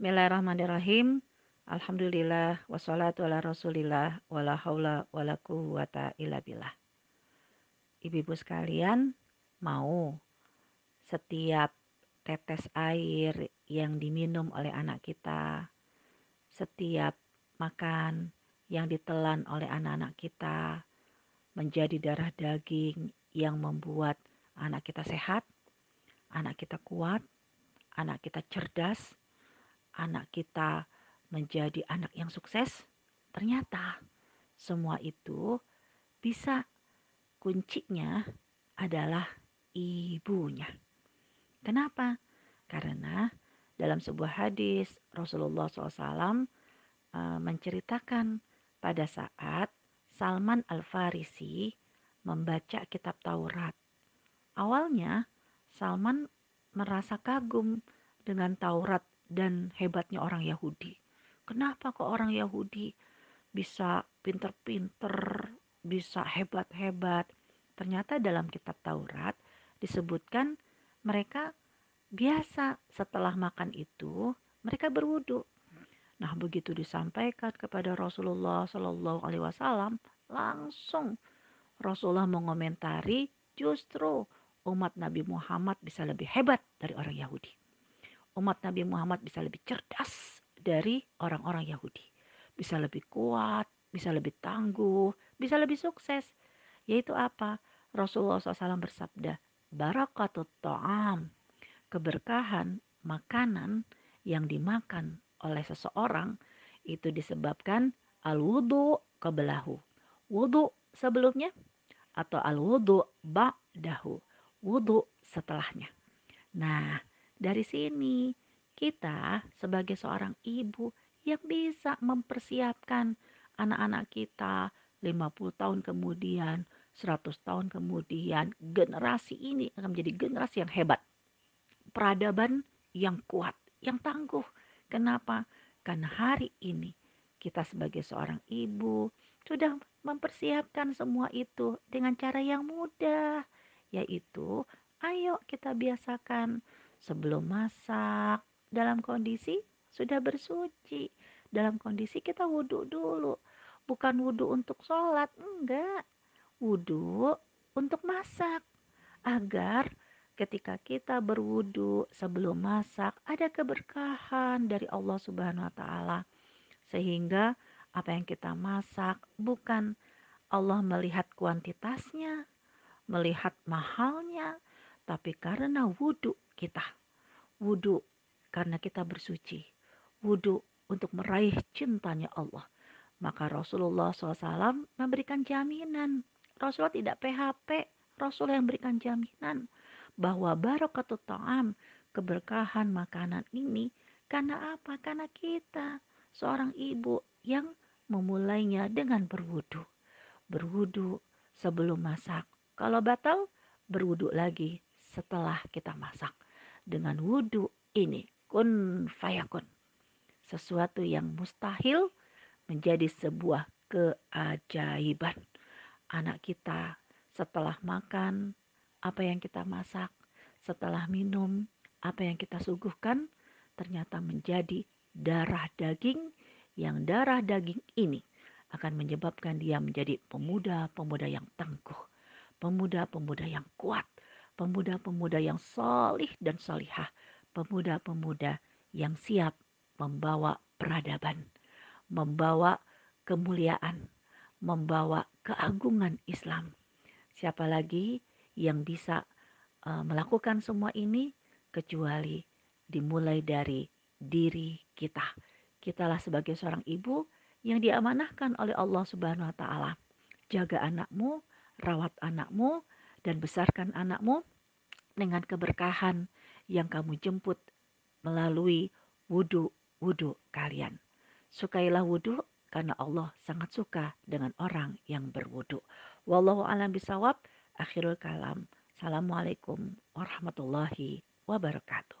Bismillahirrahmanirrahim. Alhamdulillah wassalatu ala Rasulillah wala haula wala quwwata illa billah. Ibu-ibu sekalian, mau setiap tetes air yang diminum oleh anak kita, setiap makan yang ditelan oleh anak-anak kita menjadi darah daging yang membuat anak kita sehat, anak kita kuat, anak kita cerdas, anak kita menjadi anak yang sukses? Ternyata semua itu bisa kuncinya adalah ibunya. Kenapa? Karena dalam sebuah hadis Rasulullah SAW eh, menceritakan pada saat Salman Al-Farisi membaca kitab Taurat. Awalnya Salman merasa kagum dengan Taurat dan hebatnya orang Yahudi. Kenapa kok orang Yahudi bisa pinter-pinter, bisa hebat-hebat? Ternyata dalam kitab Taurat disebutkan mereka biasa setelah makan itu mereka berwudu. Nah, begitu disampaikan kepada Rasulullah Shallallahu alaihi wasallam, langsung Rasulullah mengomentari justru umat Nabi Muhammad bisa lebih hebat dari orang Yahudi umat Nabi Muhammad bisa lebih cerdas dari orang-orang Yahudi. Bisa lebih kuat, bisa lebih tangguh, bisa lebih sukses. Yaitu apa? Rasulullah SAW bersabda, Barakatut ta'am, keberkahan makanan yang dimakan oleh seseorang itu disebabkan al-wudu kebelahu. Wudu sebelumnya atau al-wudu ba'dahu. Wudu setelahnya. Nah, dari sini, kita sebagai seorang ibu yang bisa mempersiapkan anak-anak kita 50 tahun kemudian, 100 tahun kemudian, generasi ini akan menjadi generasi yang hebat. Peradaban yang kuat, yang tangguh. Kenapa? Karena hari ini kita sebagai seorang ibu sudah mempersiapkan semua itu dengan cara yang mudah, yaitu ayo kita biasakan sebelum masak, dalam kondisi sudah bersuci. Dalam kondisi kita wudhu dulu. Bukan wudhu untuk sholat, enggak. Wudhu untuk masak. Agar ketika kita berwudhu sebelum masak ada keberkahan dari Allah Subhanahu wa taala. Sehingga apa yang kita masak bukan Allah melihat kuantitasnya, melihat mahalnya, tapi karena wudhu kita. Wudhu karena kita bersuci. Wudhu untuk meraih cintanya Allah. Maka Rasulullah SAW memberikan jaminan. Rasulullah tidak PHP. Rasul yang memberikan jaminan bahwa Barokatul ta'am, keberkahan makanan ini karena apa? Karena kita seorang ibu yang memulainya dengan berwudu. Berwudu sebelum masak. Kalau batal, berwudu lagi setelah kita masak dengan wudhu ini kun fayakun. Sesuatu yang mustahil menjadi sebuah keajaiban. Anak kita setelah makan, apa yang kita masak, setelah minum, apa yang kita suguhkan, ternyata menjadi darah daging yang darah daging ini akan menyebabkan dia menjadi pemuda-pemuda yang tangguh, pemuda-pemuda yang kuat, pemuda-pemuda yang solih dan solihah, pemuda-pemuda yang siap membawa peradaban, membawa kemuliaan, membawa keagungan Islam. Siapa lagi yang bisa eh, melakukan semua ini kecuali dimulai dari diri kita. Kitalah sebagai seorang ibu yang diamanahkan oleh Allah Subhanahu wa taala. Jaga anakmu, rawat anakmu, dan besarkan anakmu dengan keberkahan yang kamu jemput melalui wudhu-wudhu kalian. Sukailah wudhu karena Allah sangat suka dengan orang yang berwudhu. Wallahu alam bisawab. Akhirul kalam. Assalamualaikum warahmatullahi wabarakatuh.